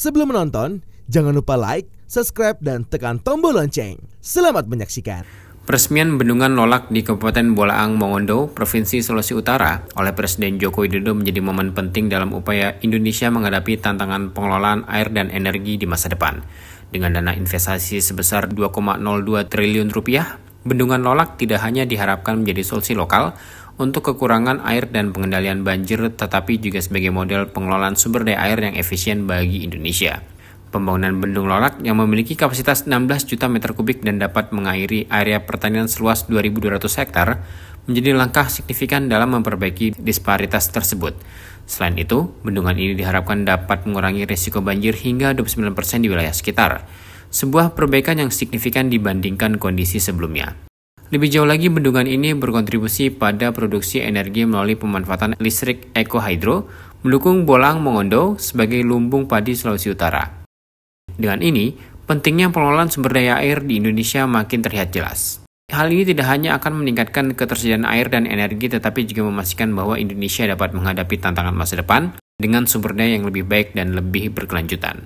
Sebelum menonton, jangan lupa like, subscribe, dan tekan tombol lonceng. Selamat menyaksikan. Peresmian bendungan Lolak di Kabupaten Bolaang Mongondo, Provinsi Sulawesi Utara oleh Presiden Joko Widodo menjadi momen penting dalam upaya Indonesia menghadapi tantangan pengelolaan air dan energi di masa depan. Dengan dana investasi sebesar 2,02 triliun rupiah, bendungan Lolak tidak hanya diharapkan menjadi solusi lokal, untuk kekurangan air dan pengendalian banjir tetapi juga sebagai model pengelolaan sumber daya air yang efisien bagi Indonesia. Pembangunan bendung lolak yang memiliki kapasitas 16 juta meter kubik dan dapat mengairi area pertanian seluas 2.200 hektar menjadi langkah signifikan dalam memperbaiki disparitas tersebut. Selain itu, bendungan ini diharapkan dapat mengurangi risiko banjir hingga 29% di wilayah sekitar, sebuah perbaikan yang signifikan dibandingkan kondisi sebelumnya. Lebih jauh lagi, bendungan ini berkontribusi pada produksi energi melalui pemanfaatan listrik ekohidro, mendukung Bolang Mongondo sebagai lumbung padi Sulawesi Utara. Dengan ini, pentingnya pengelolaan sumber daya air di Indonesia makin terlihat jelas. Hal ini tidak hanya akan meningkatkan ketersediaan air dan energi, tetapi juga memastikan bahwa Indonesia dapat menghadapi tantangan masa depan dengan sumber daya yang lebih baik dan lebih berkelanjutan.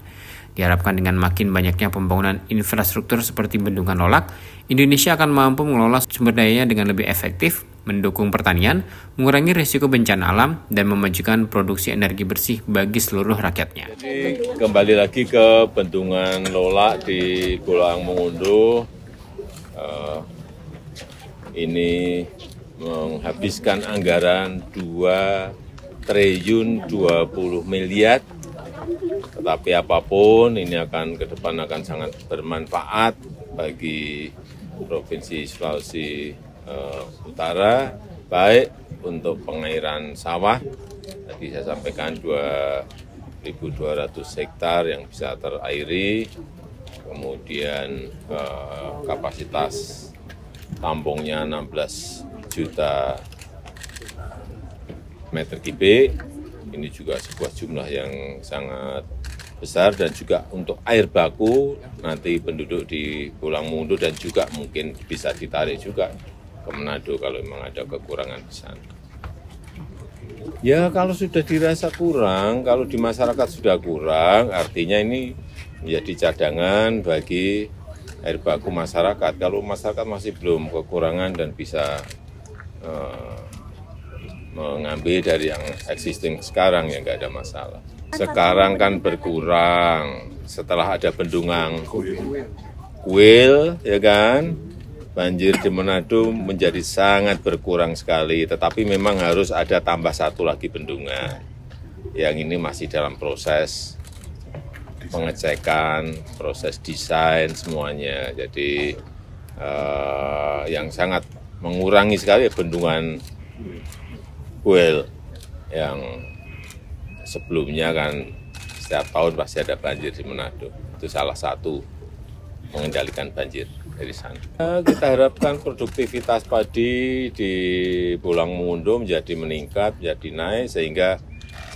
Diharapkan dengan makin banyaknya pembangunan infrastruktur seperti bendungan lolak, Indonesia akan mampu mengelola sumber dayanya dengan lebih efektif, mendukung pertanian, mengurangi risiko bencana alam, dan memajukan produksi energi bersih bagi seluruh rakyatnya. Jadi kembali lagi ke bendungan lolak di Pulau Mengunduh, eh, uh, ini menghabiskan anggaran 2 triliun 20 miliar tetapi apapun ini akan ke depan akan sangat bermanfaat bagi Provinsi Sulawesi uh, Utara, baik untuk pengairan sawah, tadi saya sampaikan 2.200 hektar yang bisa terairi, kemudian uh, kapasitas tampungnya 16 juta meter kubik, ini juga sebuah jumlah yang sangat besar dan juga untuk air baku nanti penduduk di Pulang Mundu dan juga mungkin bisa ditarik juga ke Manado kalau memang ada kekurangan di sana. Ya kalau sudah dirasa kurang, kalau di masyarakat sudah kurang, artinya ini menjadi cadangan bagi air baku masyarakat. Kalau masyarakat masih belum kekurangan dan bisa eh, mengambil dari yang existing sekarang yang nggak ada masalah. Sekarang kan berkurang setelah ada bendungan kuil ya kan banjir di Manado menjadi sangat berkurang sekali tetapi memang harus ada tambah satu lagi bendungan yang ini masih dalam proses pengecekan proses desain semuanya jadi eh, yang sangat mengurangi sekali bendungan Well, yang sebelumnya kan setiap tahun pasti ada banjir di Manado. Itu salah satu mengendalikan banjir dari sana. Eh, kita harapkan produktivitas padi di Bulang Mundo menjadi meningkat, menjadi naik, sehingga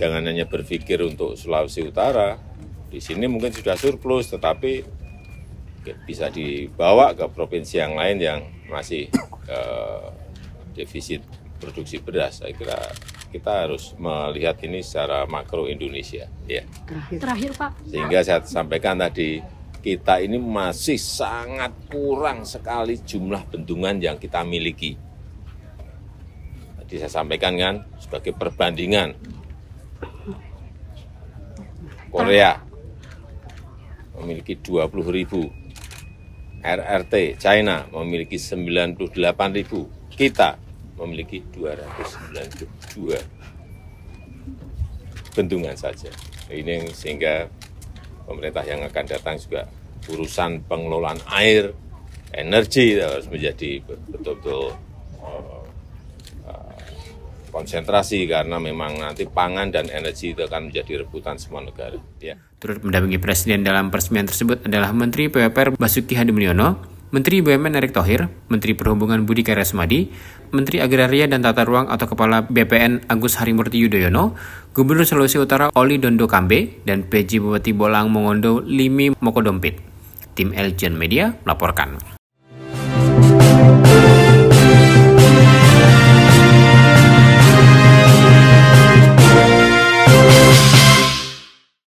jangan hanya berpikir untuk Sulawesi Utara. Di sini mungkin sudah surplus, tetapi bisa dibawa ke provinsi yang lain yang masih eh, defisit produksi beras saya kira kita harus melihat ini secara makro Indonesia ya terakhir, Pak sehingga saya sampaikan tadi kita ini masih sangat kurang sekali jumlah bendungan yang kita miliki tadi saya sampaikan kan sebagai perbandingan Korea memiliki 20 ribu RRT China memiliki 98 ribu kita memiliki 292 bendungan saja. Ini sehingga pemerintah yang akan datang juga urusan pengelolaan air, energi harus menjadi betul-betul eh, eh, konsentrasi karena memang nanti pangan dan energi itu akan menjadi rebutan semua negara. Ya. Turut mendampingi Presiden dalam peresmian tersebut adalah Menteri PUPR Basuki Hadi Menteri BUMN Erick Thohir, Menteri Perhubungan Budi Karya Sumadi, Menteri Agraria dan Tata Ruang atau Kepala BPN Agus Harimurti Yudhoyono, Gubernur Sulawesi Utara Oli Dondo Kambe, dan PJ Bupati Bolang Mongondo Limi Mokodompit. Tim Eljen Media melaporkan.